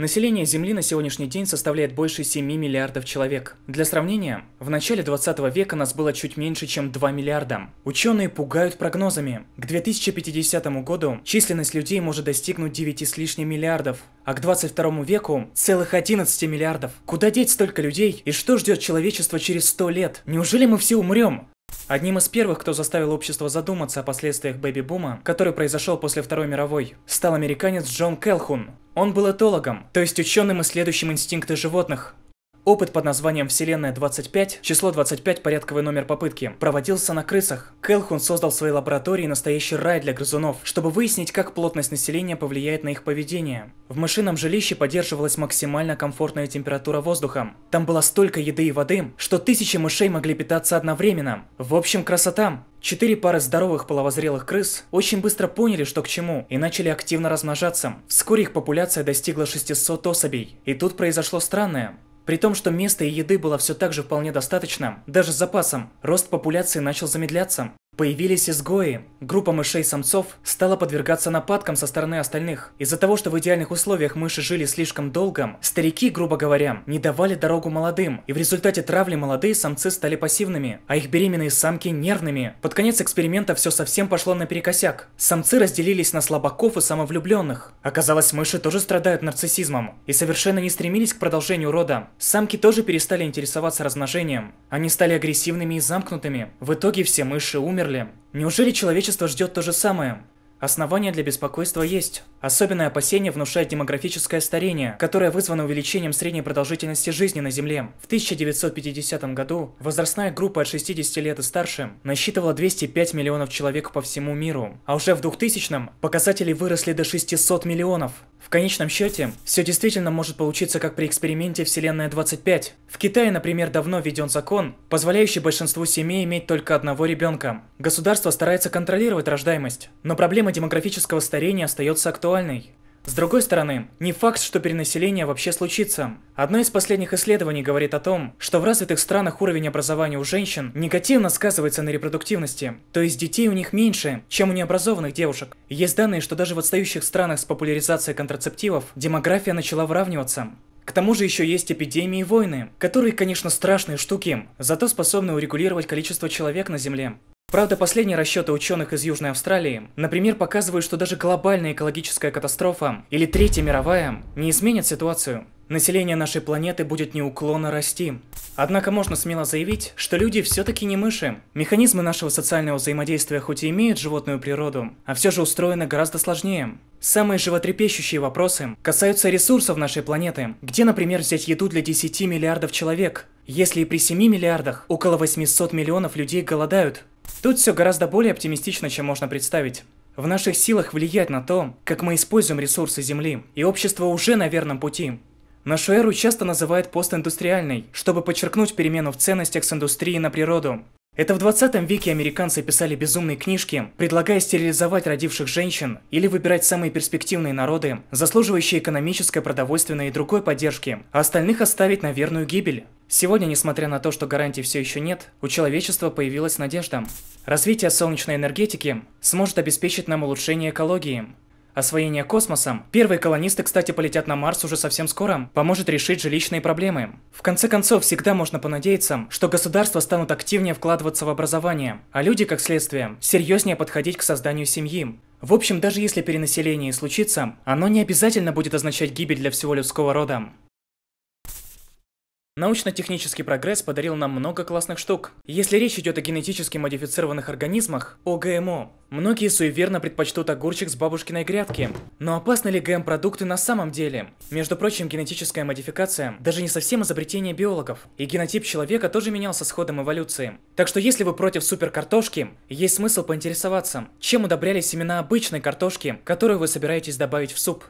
Население Земли на сегодняшний день составляет больше 7 миллиардов человек. Для сравнения, в начале 20 века нас было чуть меньше, чем 2 миллиарда. Ученые пугают прогнозами. К 2050 году численность людей может достигнуть 9 с лишним миллиардов, а к 22 веку целых 11 миллиардов. Куда деть столько людей и что ждет человечество через 100 лет? Неужели мы все умрем? Одним из первых, кто заставил общество задуматься о последствиях бэби-бума, который произошел после Второй мировой, стал американец Джон Келхун. Он был этологом, то есть ученым, исследующим инстинкты животных, Опыт под названием «Вселенная 25», число 25, порядковый номер попытки, проводился на крысах. Келхун создал в своей лаборатории настоящий рай для грызунов, чтобы выяснить, как плотность населения повлияет на их поведение. В мышином жилище поддерживалась максимально комфортная температура воздуха. Там было столько еды и воды, что тысячи мышей могли питаться одновременно. В общем, красота! Четыре пары здоровых половозрелых крыс очень быстро поняли, что к чему, и начали активно размножаться. Вскоре их популяция достигла 600 особей. И тут произошло странное. При том, что места и еды было все так же вполне достаточно, даже с запасом, рост популяции начал замедляться. Появились изгои. Группа мышей-самцов стала подвергаться нападкам со стороны остальных. Из-за того, что в идеальных условиях мыши жили слишком долго, старики, грубо говоря, не давали дорогу молодым, и в результате травли молодые самцы стали пассивными, а их беременные самки нервными. Под конец эксперимента все совсем пошло наперекосяк. Самцы разделились на слабаков и самовлюбленных. Оказалось, мыши тоже страдают нарциссизмом и совершенно не стремились к продолжению рода. Самки тоже перестали интересоваться размножением. Они стали агрессивными и замкнутыми. В итоге все мыши умерли Чарли. Неужели человечество ждет то же самое? Основания для беспокойства есть. Особенное опасение внушает демографическое старение, которое вызвано увеличением средней продолжительности жизни на Земле. В 1950 году возрастная группа от 60 лет и старше насчитывала 205 миллионов человек по всему миру, а уже в 2000-м показатели выросли до 600 миллионов. В конечном счете, все действительно может получиться как при эксперименте «Вселенная-25». В Китае, например, давно введен закон, позволяющий большинству семей иметь только одного ребенка. Государство старается контролировать рождаемость, но проблема демографического старения остается актуальной актуальной. С другой стороны, не факт, что перенаселение вообще случится. Одно из последних исследований говорит о том, что в развитых странах уровень образования у женщин негативно сказывается на репродуктивности, то есть детей у них меньше, чем у необразованных девушек. Есть данные, что даже в отстающих странах с популяризацией контрацептивов демография начала выравниваться. К тому же еще есть эпидемии и войны, которые, конечно, страшные штуки, зато способны урегулировать количество человек на Земле. Правда, последние расчеты ученых из Южной Австралии, например, показывают, что даже глобальная экологическая катастрофа или Третья мировая не изменит ситуацию. Население нашей планеты будет неуклонно расти. Однако можно смело заявить, что люди все-таки не мыши. Механизмы нашего социального взаимодействия хоть и имеют животную природу, а все же устроены гораздо сложнее. Самые животрепещущие вопросы касаются ресурсов нашей планеты. Где, например, взять еду для 10 миллиардов человек? Если и при 7 миллиардах около 800 миллионов людей голодают, Тут все гораздо более оптимистично, чем можно представить. В наших силах влиять на то, как мы используем ресурсы Земли, и общество уже на верном пути. Нашу эру часто называют постиндустриальной, чтобы подчеркнуть перемену в ценностях с индустрии на природу. Это в 20 веке американцы писали безумные книжки, предлагая стерилизовать родивших женщин или выбирать самые перспективные народы, заслуживающие экономической, продовольственной и другой поддержки, а остальных оставить на верную гибель. Сегодня, несмотря на то, что гарантий все еще нет, у человечества появилась надежда. Развитие солнечной энергетики сможет обеспечить нам улучшение экологии, Освоение космосом, первые колонисты, кстати, полетят на Марс уже совсем скоро, поможет решить жилищные проблемы. В конце концов, всегда можно понадеяться, что государства станут активнее вкладываться в образование, а люди, как следствие, серьезнее подходить к созданию семьи. В общем, даже если перенаселение и случится, оно не обязательно будет означать гибель для всего людского рода. Научно-технический прогресс подарил нам много классных штук. Если речь идет о генетически модифицированных организмах, о ГМО, многие суеверно предпочтут огурчик с бабушкиной грядки. Но опасны ли ГМ-продукты на самом деле? Между прочим, генетическая модификация даже не совсем изобретение биологов, и генотип человека тоже менялся с ходом эволюции. Так что если вы против суперкартошки, есть смысл поинтересоваться, чем удобрялись семена обычной картошки, которую вы собираетесь добавить в суп.